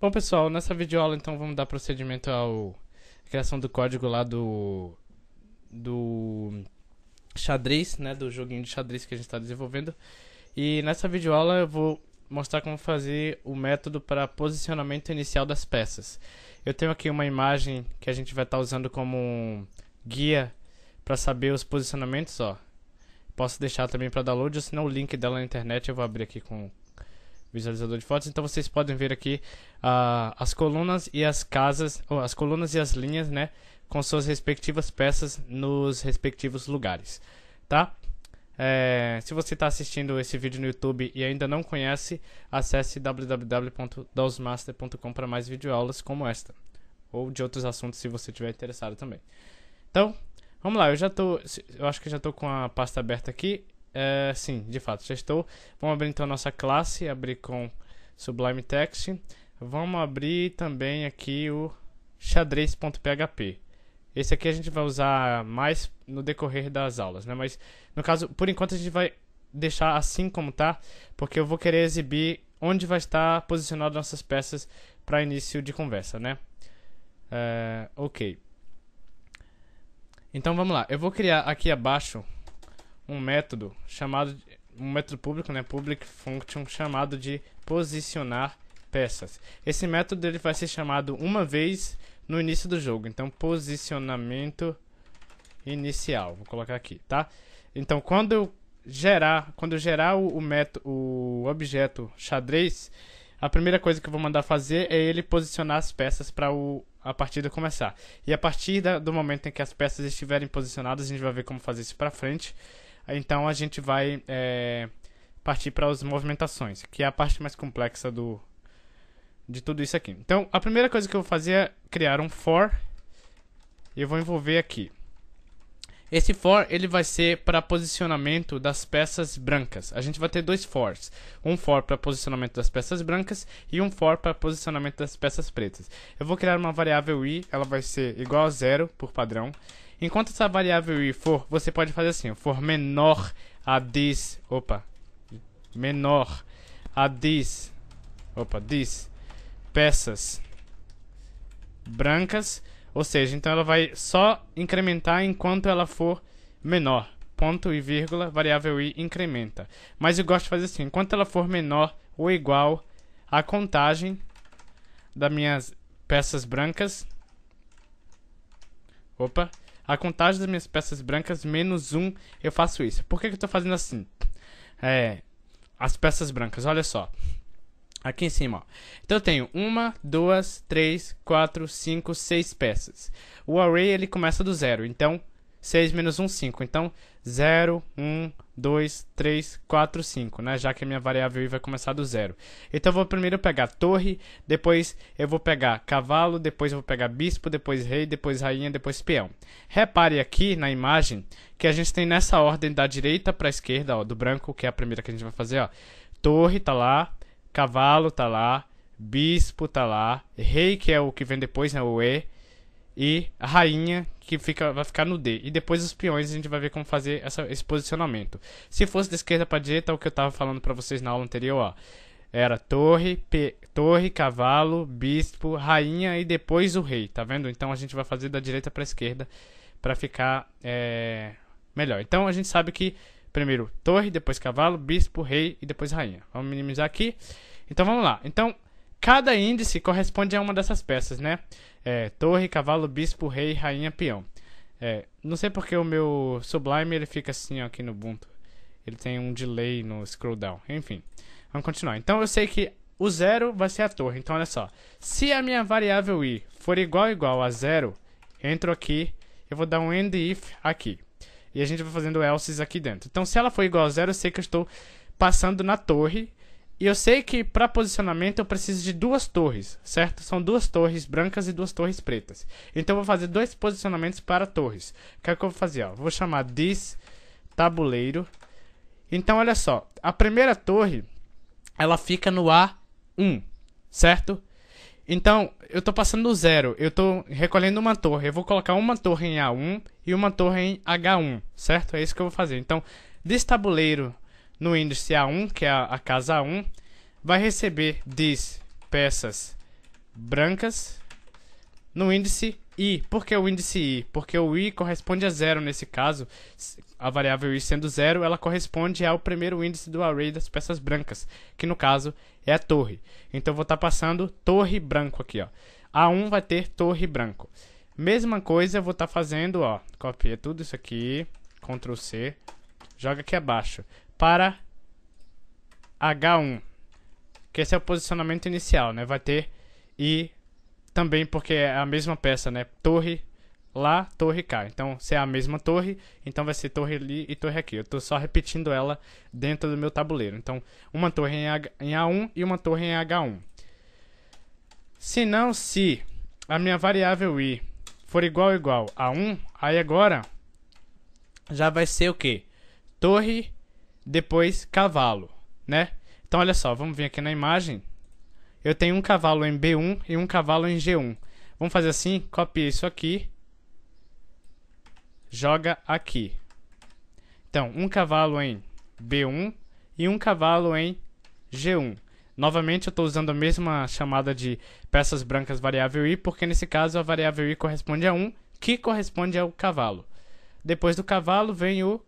Bom, pessoal, nessa videoaula, então, vamos dar procedimento à criação do código lá do do xadrez, né, do joguinho de xadrez que a gente está desenvolvendo. E nessa videoaula eu vou mostrar como fazer o método para posicionamento inicial das peças. Eu tenho aqui uma imagem que a gente vai estar tá usando como guia para saber os posicionamentos, ó. Posso deixar também para download, ou se não o link dela na internet eu vou abrir aqui com visualizador de fotos. Então vocês podem ver aqui uh, as colunas e as casas, ou as colunas e as linhas, né? Com suas respectivas peças nos respectivos lugares, tá? É, se você está assistindo esse vídeo no YouTube e ainda não conhece, acesse www.dosmaster.com para mais videoaulas como esta, ou de outros assuntos se você estiver interessado também. Então, vamos lá, eu já tô, eu acho que já tô com a pasta aberta aqui. Uh, sim, de fato, já estou. Vamos abrir então nossa classe, abrir com Sublime Text. Vamos abrir também aqui o xadrez.php. Esse aqui a gente vai usar mais no decorrer das aulas, né? Mas no caso, por enquanto a gente vai deixar assim como está porque eu vou querer exibir onde vai estar posicionado nossas peças para início de conversa, né? Uh, ok. Então vamos lá. Eu vou criar aqui abaixo um método chamado de, um método público, né, public function chamado de posicionar peças. Esse método ele vai ser chamado uma vez no início do jogo. Então posicionamento inicial, vou colocar aqui, tá? Então quando eu gerar, quando eu gerar o, o método, o objeto xadrez, a primeira coisa que eu vou mandar fazer é ele posicionar as peças para a partida começar. E a partir da, do momento em que as peças estiverem posicionadas, a gente vai ver como fazer isso para frente. Então a gente vai é, partir para as movimentações, que é a parte mais complexa do de tudo isso aqui. Então a primeira coisa que eu vou fazer é criar um for e eu vou envolver aqui. Esse for ele vai ser para posicionamento das peças brancas. A gente vai ter dois fors, um for para posicionamento das peças brancas e um for para posicionamento das peças pretas. Eu vou criar uma variável i, ela vai ser igual a zero por padrão Enquanto essa variável i for, você pode fazer assim, for menor a this, opa, menor a this, opa, this, peças brancas, ou seja, então ela vai só incrementar enquanto ela for menor. Ponto e vírgula, variável i incrementa. Mas eu gosto de fazer assim, enquanto ela for menor ou igual a contagem das minhas peças brancas, opa, a contagem das minhas peças brancas menos um, eu faço isso. Por que, que eu estou fazendo assim? É, as peças brancas, olha só. Aqui em cima, ó. Então eu tenho uma, duas, três, quatro, cinco, seis peças. O array ele começa do zero, então 6 menos 1, 5. Então, 0, 1, 2, 3, 4, 5, né? Já que a minha variável i vai começar do zero. Então, eu vou primeiro pegar torre, depois eu vou pegar cavalo, depois eu vou pegar bispo, depois rei, depois rainha, depois peão. Repare aqui na imagem que a gente tem nessa ordem da direita para a esquerda, ó, do branco, que é a primeira que a gente vai fazer, ó. Torre tá lá, cavalo tá lá, bispo tá lá, rei, que é o que vem depois, né, o e, e a rainha que fica, vai ficar no D. E depois os peões a gente vai ver como fazer essa, esse posicionamento. Se fosse da esquerda para direita, o que eu estava falando para vocês na aula anterior, ó, era torre, pe, torre, cavalo, bispo, rainha e depois o rei, tá vendo? Então a gente vai fazer da direita para esquerda para ficar é, melhor. Então a gente sabe que primeiro torre, depois cavalo, bispo, rei e depois rainha. Vamos minimizar aqui. Então vamos lá. Então Cada índice corresponde a uma dessas peças, né? É, torre, cavalo, bispo, rei, rainha, peão. É, não sei porque o meu Sublime ele fica assim ó, aqui no Ubuntu. Ele tem um delay no scroll down. Enfim, vamos continuar. Então eu sei que o zero vai ser a torre. Então olha só. Se a minha variável i for igual igual a zero, entro aqui, eu vou dar um end if aqui. E a gente vai fazendo else's aqui dentro. Então se ela for igual a zero, eu sei que eu estou passando na torre e eu sei que para posicionamento eu preciso de duas torres, certo? São duas torres brancas e duas torres pretas. Então eu vou fazer dois posicionamentos para torres. O que é que eu vou fazer? Ó? Vou chamar this tabuleiro. Então olha só, a primeira torre ela fica no A1, certo? Então, eu estou passando do zero, eu estou recolhendo uma torre. Eu vou colocar uma torre em A1 e uma torre em H1, certo? É isso que eu vou fazer. Então, desse tabuleiro no índice A1, que é a casa a 1, vai receber diz peças brancas no índice i. Por que o índice i? Porque o i corresponde a zero nesse caso. A variável i sendo zero, ela corresponde ao primeiro índice do array das peças brancas, que no caso é a torre. Então eu vou estar tá passando torre branco aqui, ó. A1 vai ter torre branco. Mesma coisa eu vou estar tá fazendo, ó. Copia tudo isso aqui, Ctrl C, joga aqui abaixo para H1. Que esse é o posicionamento inicial, né? Vai ter e também porque é a mesma peça, né? Torre lá, torre cá. Então, se é a mesma torre, então vai ser torre ali e torre aqui. Eu estou só repetindo ela dentro do meu tabuleiro. Então, uma torre em, A1 e uma torre em H1. Se não, se a minha variável i for igual igual a 1, aí agora já vai ser o quê? Torre depois cavalo, né? Então olha só, vamos vir aqui na imagem. Eu tenho um cavalo em B1 e um cavalo em G1. Vamos fazer assim, copia isso aqui, joga aqui. Então, um cavalo em B1 e um cavalo em G1. Novamente, eu estou usando a mesma chamada de peças brancas variável i, porque nesse caso a variável i corresponde a 1, que corresponde ao cavalo. Depois do cavalo vem o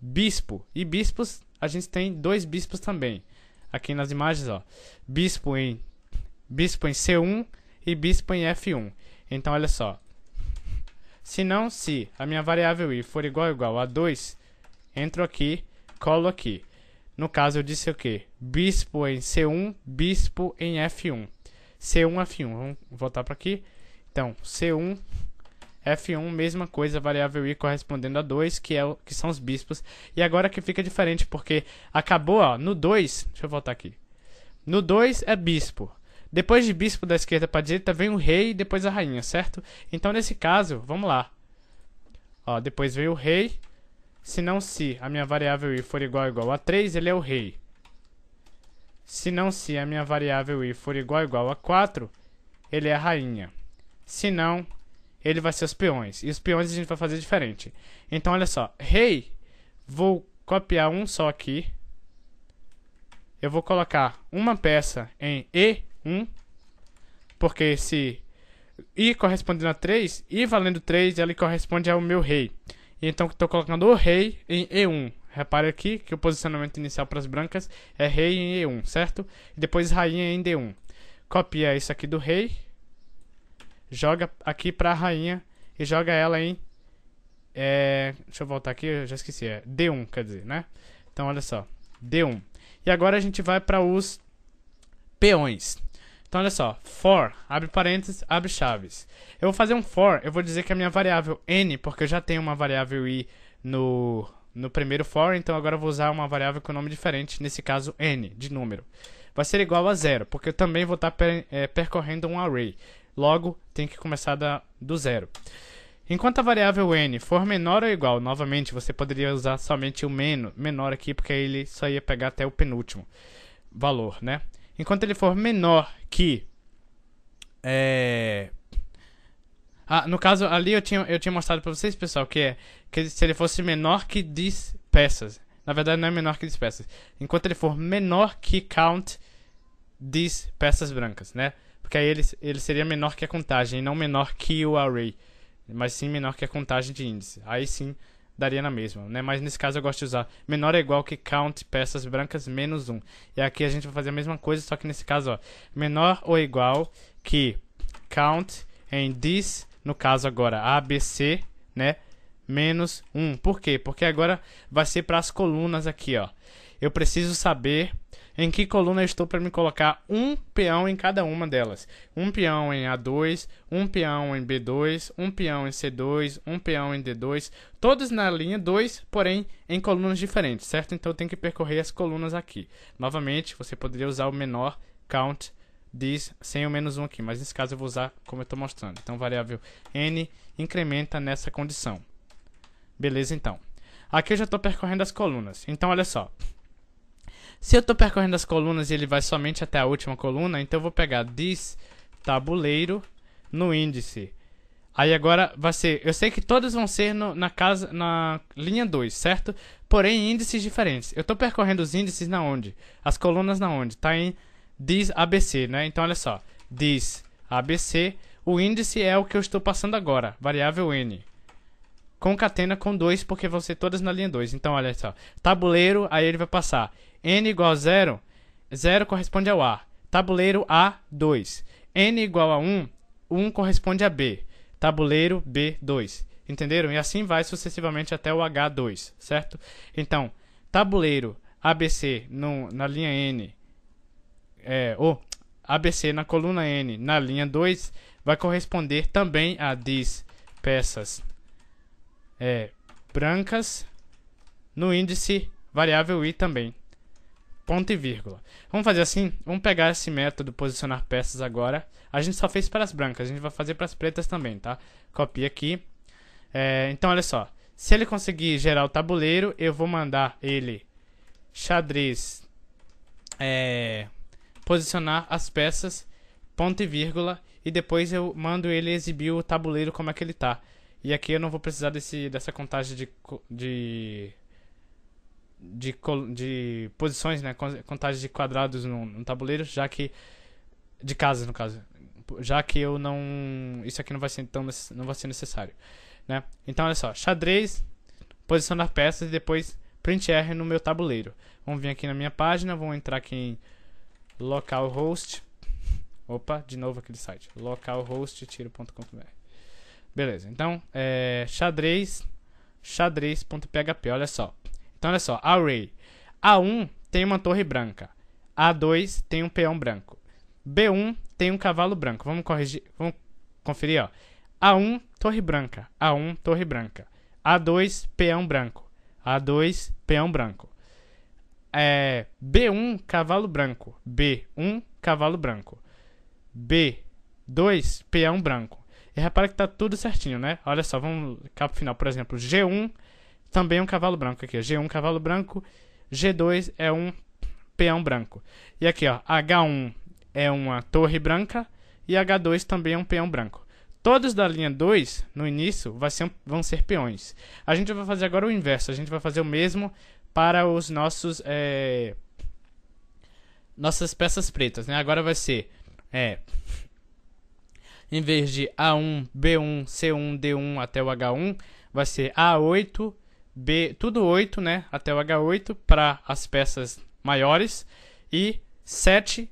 bispo. E bispos, a gente tem dois bispos também. Aqui nas imagens, ó. Bispo em, bispo em C1 e bispo em F1. Então, olha só. Se não, se a minha variável i for igual igual a 2, entro aqui, colo aqui. No caso, eu disse o quê? Bispo em C1, bispo em F1. C1, F1. Vamos voltar para aqui. Então, C1, F1, mesma coisa, variável i correspondendo a 2, que, é o, que são os bispos. E agora que fica diferente, porque acabou, ó, no 2, deixa eu voltar aqui. No 2 é bispo. Depois de bispo da esquerda para direita vem o rei e depois a rainha, certo? Então nesse caso, vamos lá. Ó, depois veio o rei. Se não se a minha variável i for igual igual a 3, ele é o rei. Se não se a minha variável i for igual igual a 4, ele é a rainha. Se não, ele vai ser os peões. E os peões a gente vai fazer diferente. Então, olha só. Rei, hey, vou copiar um só aqui. Eu vou colocar uma peça em E1. Porque se I correspondendo a 3, I valendo 3, ele corresponde ao meu rei. Então, estou colocando o rei em E1. Repare aqui que o posicionamento inicial para as brancas é rei em E1, certo? E depois rainha em D1. Copia isso aqui do rei joga aqui pra rainha e joga ela em. É, deixa eu voltar aqui, eu já esqueci. É D1, quer dizer, né? Então olha só. D1. E agora a gente vai para os peões. Então olha só, for, abre parênteses, abre chaves. Eu vou fazer um for, eu vou dizer que é a minha variável n, porque eu já tenho uma variável i no, no primeiro for, então agora eu vou usar uma variável com nome diferente, nesse caso n, de número. Vai ser igual a zero, porque eu também vou tá estar é, percorrendo um array. Logo, tem que começar da, do zero. Enquanto a variável n for menor ou igual, novamente, você poderia usar somente o menos menor aqui, porque ele só ia pegar até o penúltimo valor, né? Enquanto ele for menor que... É... Ah, no caso, ali eu tinha, eu tinha mostrado para vocês, pessoal, que é que se ele fosse menor que 10 peças. Na verdade, não é menor que 10 peças. Enquanto ele for menor que count 10 peças brancas, né? Porque aí ele, ele seria menor que a contagem, e não menor que o array. Mas sim menor que a contagem de índice. Aí sim daria na mesma, né? Mas nesse caso eu gosto de usar menor é igual que count peças brancas menos 1. E aqui a gente vai fazer a mesma coisa, só que nesse caso, ó, menor ou igual que count em this, no caso agora ABC, né? Menos 1. Por quê? Porque agora vai ser para as colunas aqui, ó. Eu preciso saber em que coluna estou para me colocar um peão em cada uma delas. Um peão em A2, um peão em B2, um peão em C2, um peão em D2, todos na linha 2, porém em colunas diferentes, certo? Então eu tenho que percorrer as colunas aqui. Novamente, você poderia usar o menor count diz sem o menos 1 aqui, mas nesse caso eu vou usar como eu estou mostrando. Então, variável n incrementa nessa condição. Beleza, então. Aqui eu já estou percorrendo as colunas. Então, olha só. Se eu estou percorrendo as colunas e ele vai somente até a última coluna, então eu vou pegar this tabuleiro no índice. Aí agora vai ser, eu sei que todas vão ser no, na casa na linha 2, certo? Porém índices diferentes. Eu estou percorrendo os índices na onde? As colunas na onde? Tá em this ABC, né? Então olha só, this ABC, o índice é o que eu estou passando agora, variável n. Concatena com 2 porque vão ser todas na linha 2. Então olha só, tabuleiro, aí ele vai passar n igual a 0, 0 corresponde ao A. Tabuleiro A, 2. n igual a 1, 1 corresponde a B. Tabuleiro B, 2. Entenderam? E assim vai sucessivamente até o H2, certo? Então, tabuleiro ABC no, na linha N, é, ou ABC na coluna N na linha 2, vai corresponder também a 10 peças é, brancas no índice variável i também ponto e vírgula. Vamos fazer assim? Vamos pegar esse método posicionar peças agora. A gente só fez para as brancas, a gente vai fazer para as pretas também, tá? Copia aqui. É, então, olha só. Se ele conseguir gerar o tabuleiro, eu vou mandar ele xadrez é, posicionar as peças, ponto e vírgula, e depois eu mando ele exibir o tabuleiro como é que ele tá. E aqui eu não vou precisar desse, dessa contagem de, de de, de posições, né? Contagem de quadrados no, no tabuleiro, já que. De casas, no caso. Já que eu não. Isso aqui não vai ser tão não vai ser necessário. Né? Então olha só, xadrez, posição das peças e depois print R no meu tabuleiro. Vamos vir aqui na minha página, vamos entrar aqui em localhost. Opa, de novo aquele site. localhost.com.br. Beleza, então é xadrez xadrez.php, olha só. Então olha só, array. A1 tem uma torre branca. A2 tem um peão branco. B1 tem um cavalo branco. Vamos corrigir, vamos conferir, ó. A1, torre branca. A1, torre branca. A2, peão branco. A2, peão branco. É, B1, cavalo branco. B1, cavalo branco. B2, peão branco. E repara que tá tudo certinho, né? Olha só, vamos cá pro final. Por exemplo, G1, também um cavalo branco. Aqui, ó, G1 cavalo branco, G2 é um peão branco. E aqui, ó, H1 é uma torre branca e H2 também é um peão branco. Todos da linha 2, no início, ser, vão ser peões. A gente vai fazer agora o inverso. A gente vai fazer o mesmo para os nossos... É, nossas peças pretas, né? Agora vai ser... É, em vez de A1, B1, C1, D1 até o H1, vai ser A8, B, tudo 8, né, até o H8 para as peças maiores e 7,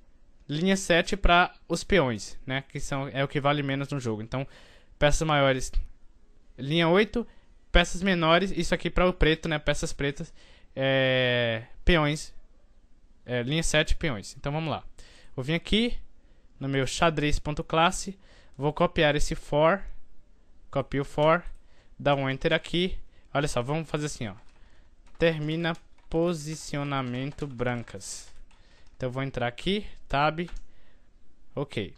linha 7 para os peões, né, que são é o que vale menos no jogo. Então, peças maiores linha 8, peças menores, isso aqui para o preto, né, peças pretas, é, peões, é, linha 7, peões. Então, vamos lá. Vou vir aqui no meu xadrez.classe, vou copiar esse for, copio for, dá um enter aqui, Olha só, vamos fazer assim, ó. Termina posicionamento brancas. Então eu vou entrar aqui, tab, ok.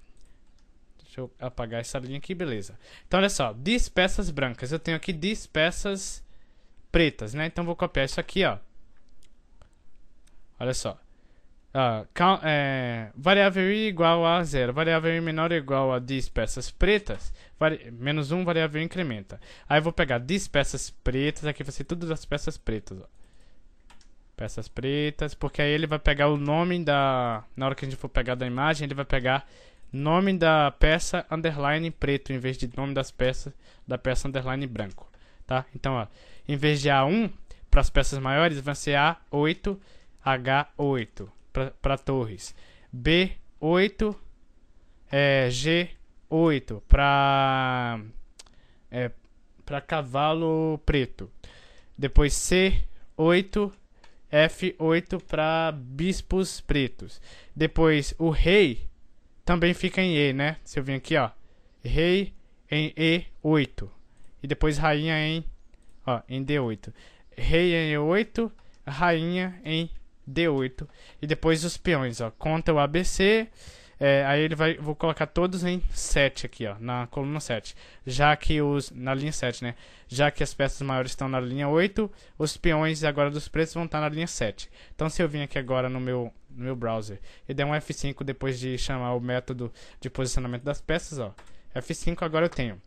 Deixa eu apagar essa linha aqui, beleza. Então olha só, peças brancas. Eu tenho aqui peças pretas, né? Então vou copiar isso aqui, ó. Olha só. Ah, é, variável i igual a zero, variável i menor igual a 10 peças pretas, menos 1, um, variável incrementa. Aí eu vou pegar 10 peças pretas, aqui vai ser todas as peças pretas, ó. Peças pretas, porque aí ele vai pegar o nome da... Na hora que a gente for pegar da imagem, ele vai pegar nome da peça underline preto, em vez de nome das peças da peça underline branco, tá? Então, ó, em vez de A1, para as peças maiores, vai ser A8, H8 para Torres. B8, é, G8 para é, para cavalo preto. Depois C8, F8 para bispos pretos. Depois o rei também fica em E, né? Se eu vim aqui, ó, rei em E8 e depois rainha em ó, em D8. Rei em E8, rainha em D8. E depois os peões, ó. Conta o ABC. É, aí ele vai. Vou colocar todos em 7 aqui, ó. Na coluna 7. Já que os. Na linha 7, né? Já que as peças maiores estão na linha 8, os peões agora dos pretos vão estar na linha 7. Então se eu vim aqui agora no meu, no meu browser e der um F5 depois de chamar o método de posicionamento das peças, ó. F5 agora eu tenho.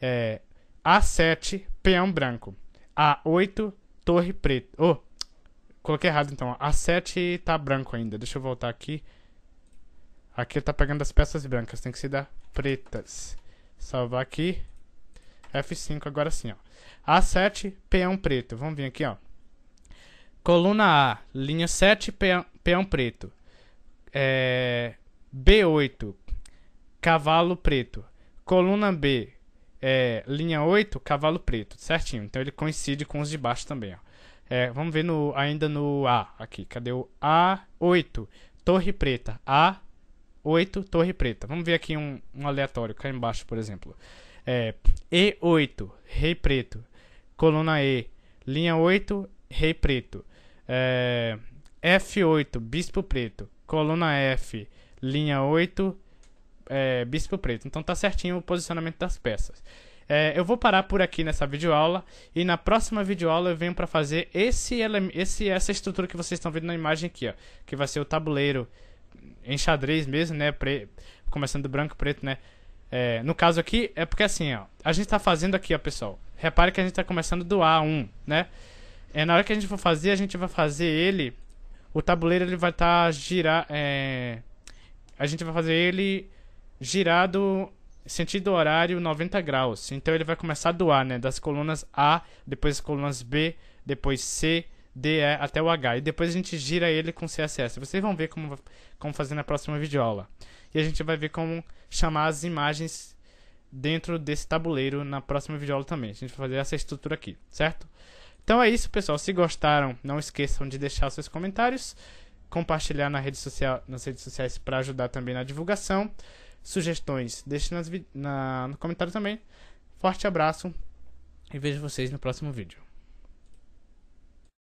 É, A7, peão branco. A8, torre preta. Oh, Coloquei errado então. A7 tá branco ainda. Deixa eu voltar aqui. Aqui está tá pegando as peças brancas. Tem que ser da pretas. Salvar aqui. F5 agora sim, ó. A7, peão preto. Vamos vir aqui, ó. Coluna A, linha 7, peão preto. É, B8, cavalo preto. Coluna B, é, linha 8, cavalo preto. Certinho. Então ele coincide com os de baixo também, ó. É, vamos ver no, ainda no A aqui. Cadê o A8? Torre Preta. A8, Torre Preta. Vamos ver aqui um, um aleatório, cá embaixo, por exemplo. É, E8, Rei Preto. Coluna E. Linha 8, Rei Preto. É, F8, Bispo Preto. Coluna F. Linha 8, é, Bispo Preto. Então tá certinho o posicionamento das peças. É, eu vou parar por aqui nessa videoaula e na próxima videoaula eu venho para fazer esse, esse, essa estrutura que vocês estão vendo na imagem aqui, ó, que vai ser o tabuleiro em xadrez mesmo, né, Pre começando do branco preto, né. É, no caso aqui é porque assim, ó, a gente está fazendo aqui, ó, pessoal. Repare que a gente está começando do A1, né? É, na hora que a gente for fazer, a gente vai fazer ele, o tabuleiro ele vai estar tá girar, é, a gente vai fazer ele girado sentido horário 90 graus. Então ele vai começar a doar, né? Das colunas A, depois as colunas B, depois C, D, E até o H. E depois a gente gira ele com CSS. Vocês vão ver como, como fazer na próxima videoaula. E a gente vai ver como chamar as imagens dentro desse tabuleiro na próxima videoaula também. A gente vai fazer essa estrutura aqui, certo? Então é isso, pessoal. Se gostaram, não esqueçam de deixar seus comentários, compartilhar na rede social, nas redes sociais para ajudar também na divulgação sugestões, deixe nas, na, no comentário também. Forte abraço e vejo vocês no próximo vídeo.